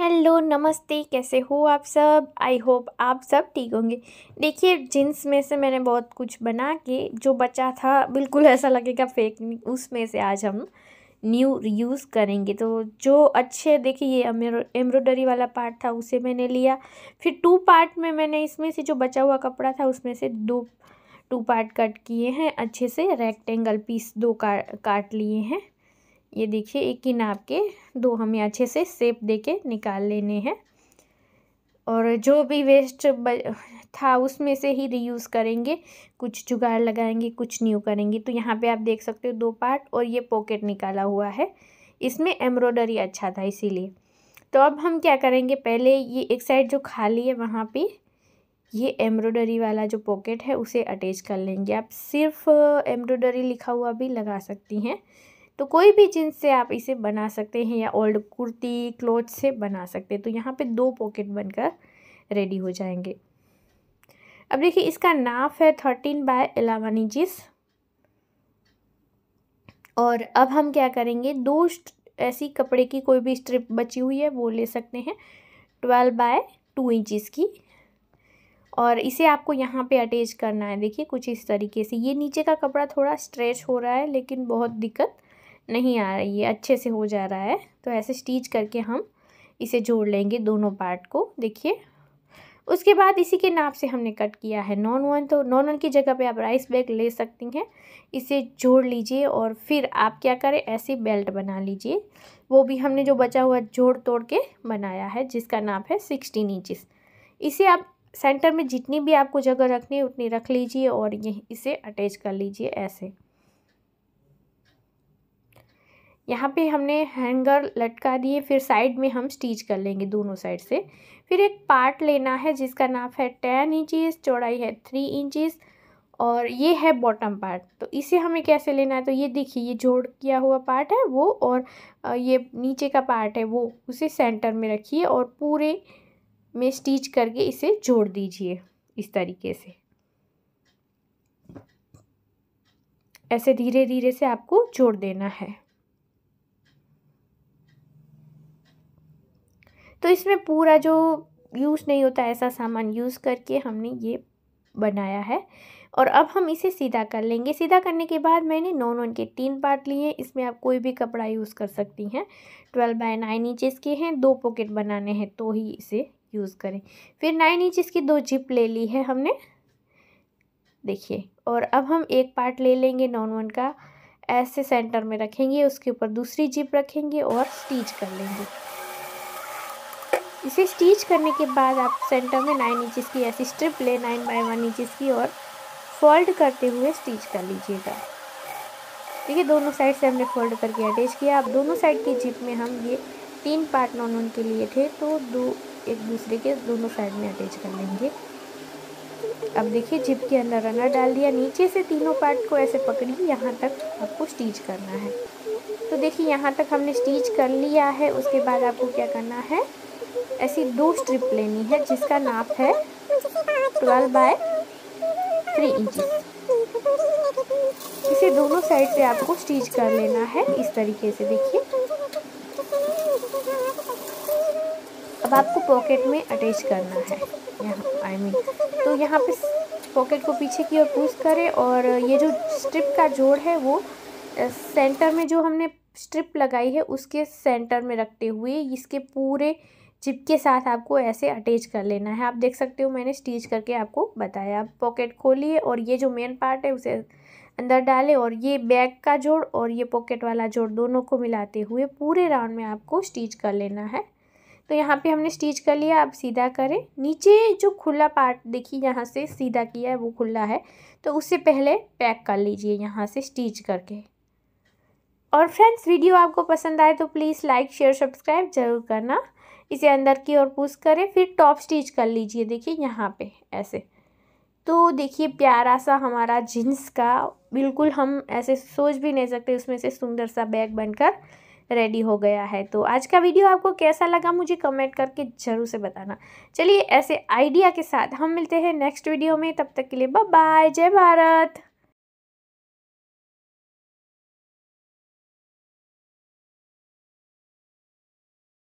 hello नमस्ते कैसे हो आप सब आई होप आप सब ठीक होंगे देखिए जींस में से मैंने बहुत कुछ बना के जो बचा था बिल्कुल ऐसा लगेगा फेक उसमें से आज हम न्यू यूज़ करेंगे तो जो अच्छे देखिए ये एम्ब्रॉयडरी वाला पार्ट था उसे मैंने लिया फिर टू पार्ट में मैंने इसमें से जो बचा हुआ कपड़ा था उसमें से दो टू पार्ट कट किए हैं अच्छे से रेक्टेंगल पीस दो का, काट लिए हैं ये देखिए एक ही नाप के दो हमें अच्छे से सेप दे के निकाल लेने हैं और जो भी वेस्ट था उसमें से ही रीयूज़ करेंगे कुछ जुगाड़ लगाएंगे कुछ न्यू करेंगे तो यहाँ पे आप देख सकते हो दो पार्ट और ये पॉकेट निकाला हुआ है इसमें एम्ब्रॉयडरी अच्छा था इसीलिए तो अब हम क्या करेंगे पहले ये एक साइड जो खाली है वहाँ पे ये एम्ब्रॉयडरी वाला जो पॉकेट है उसे अटैच कर लेंगे आप सिर्फ एम्ब्रॉयडरी लिखा हुआ भी लगा सकती हैं तो कोई भी जीन्स से आप इसे बना सकते हैं या ओल्ड कुर्ती क्लोथ से बना सकते हैं तो यहाँ पे दो पॉकेट बनकर रेडी हो जाएंगे अब देखिए इसका नाप है थर्टीन बाय एलेवन इंचिस और अब हम क्या करेंगे दो ऐसी कपड़े की कोई भी स्ट्रिप बची हुई है वो ले सकते हैं ट्वेल्व बाय टू इंचिस की और इसे आपको यहाँ पे अटैच करना है देखिए कुछ इस तरीके से ये नीचे का कपड़ा थोड़ा स्ट्रेच हो रहा है लेकिन बहुत दिक्कत नहीं आ रही है अच्छे से हो जा रहा है तो ऐसे स्टिच करके हम इसे जोड़ लेंगे दोनों पार्ट को देखिए उसके बाद इसी के नाप से हमने कट किया है नॉन वन तो नॉन वन की जगह पे आप राइस बैग ले सकती हैं इसे जोड़ लीजिए और फिर आप क्या करें ऐसे बेल्ट बना लीजिए वो भी हमने जो बचा हुआ जोड़ तोड़ के बनाया है जिसका नाप है सिक्सटीन इंचिस इसे आप सेंटर में जितनी भी आपको जगह रखनी है उतनी रख लीजिए और ये इसे अटैच कर लीजिए ऐसे यहाँ पे हमने हैंगर लटका दिए फिर साइड में हम स्टिच कर लेंगे दोनों साइड से फिर एक पार्ट लेना है जिसका नाप है टेन इंचिस चौड़ाई है थ्री इंचिस और ये है बॉटम पार्ट तो इसे हमें कैसे लेना है तो ये देखिए ये जोड़ किया हुआ पार्ट है वो और ये नीचे का पार्ट है वो उसे सेंटर में रखिए और पूरे में स्टिच करके इसे जोड़ दीजिए इस तरीके से ऐसे धीरे धीरे से आपको जोड़ देना है तो इसमें पूरा जो यूज़ नहीं होता ऐसा सामान यूज़ करके हमने ये बनाया है और अब हम इसे सीधा कर लेंगे सीधा करने के बाद मैंने नॉन वन के तीन पार्ट लिए इसमें आप कोई भी कपड़ा यूज़ कर सकती हैं ट्वेल्व बाय नाइन इंचज के हैं दो पॉकेट बनाने हैं तो ही इसे यूज़ करें फिर नाइन इंचज की दो जिप ले ली है हमने देखिए और अब हम एक पार्ट ले लेंगे नॉन वन का ऐसे सेंटर में रखेंगे उसके ऊपर दूसरी जिप रखेंगे और स्टीच कर लेंगे इसे स्टिच करने के बाद आप सेंटर में नाइन इंचज़ की ऐसी स्ट्रिप ले नाइन बाई वन इंचज़ की और फोल्ड करते हुए स्टिच कर लीजिएगा देखिए दोनों साइड से हमने फोल्ड करके अटैच किया अब दोनों साइड की जिप में हम ये तीन पार्ट नॉन वन के लिए थे तो दो एक दूसरे के दोनों साइड में अटैच कर लेंगे अब देखिए जिप के अंदर रनर डाल दिया नीचे से तीनों पार्ट को ऐसे पकड़िए यहाँ तक आपको स्टिच करना है तो देखिए यहाँ तक हमने स्टिच कर लिया है उसके बाद आपको क्या करना है ऐसी दो स्ट्रिप लेनी है जिसका नाप है ट्वेल्व बाय थ्री इंच इसे दोनों साइड से आपको स्टिच कर लेना है इस तरीके से देखिए अब आपको पॉकेट में अटैच करना है यहाँ आई I मीन mean, तो यहाँ पे पॉकेट को पीछे की ओर पुश करें और ये जो स्ट्रिप का जोड़ है वो सेंटर में जो हमने स्ट्रिप लगाई है उसके सेंटर में रखते हुए इसके पूरे जिप के साथ आपको ऐसे अटैच कर लेना है आप देख सकते हो मैंने स्टिच करके आपको बताया आप पॉकेट खोलिए और ये जो मेन पार्ट है उसे अंदर डालें और ये बैग का जोड़ और ये पॉकेट वाला जोड़ दोनों को मिलाते हुए पूरे राउंड में आपको स्टिच कर लेना है तो यहाँ पे हमने स्टिच कर लिया आप सीधा करें नीचे जो खुला पार्ट देखिए यहाँ से सीधा किया है वो खुला है तो उससे पहले पैक कर लीजिए यहाँ से स्टिच करके और फ्रेंड्स वीडियो आपको पसंद आए तो प्लीज़ लाइक शेयर सब्सक्राइब ज़रूर करना इसे अंदर की ओर पुश करें फिर टॉप स्टिच कर लीजिए देखिए यहाँ पे ऐसे तो देखिए प्यारा सा हमारा जीन्स का बिल्कुल हम ऐसे सोच भी नहीं सकते उसमें से सुंदर सा बैग बनकर रेडी हो गया है तो आज का वीडियो आपको कैसा लगा मुझे कमेंट करके ज़रूर से बताना चलिए ऐसे आइडिया के साथ हम मिलते हैं नेक्स्ट वीडियो में तब तक के लिए बाय जय भारत